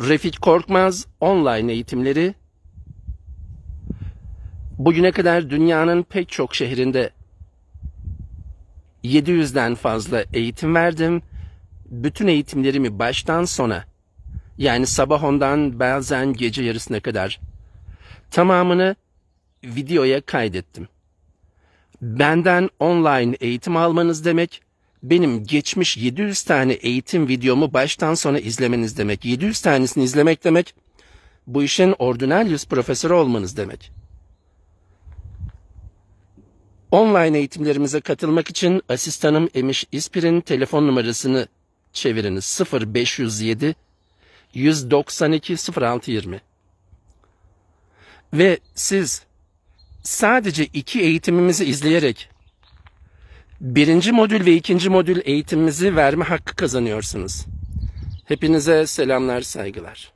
Refik Korkmaz online eğitimleri bugüne kadar dünyanın pek çok şehrinde 700'den fazla eğitim verdim. Bütün eğitimlerimi baştan sona yani sabah ondan bazen gece yarısına kadar tamamını videoya kaydettim. Benden online eğitim almanız demek benim geçmiş 700 tane eğitim videomu baştan sona izlemeniz demek. 700 tanesini izlemek demek bu işin ordinaryus profesörü olmanız demek. Online eğitimlerimize katılmak için asistanım Emiş İspir'in telefon numarasını çeviriniz 0507 192 0620. Ve siz sadece iki eğitimimizi izleyerek Birinci modül ve ikinci modül eğitimimizi verme hakkı kazanıyorsunuz. Hepinize selamlar, saygılar.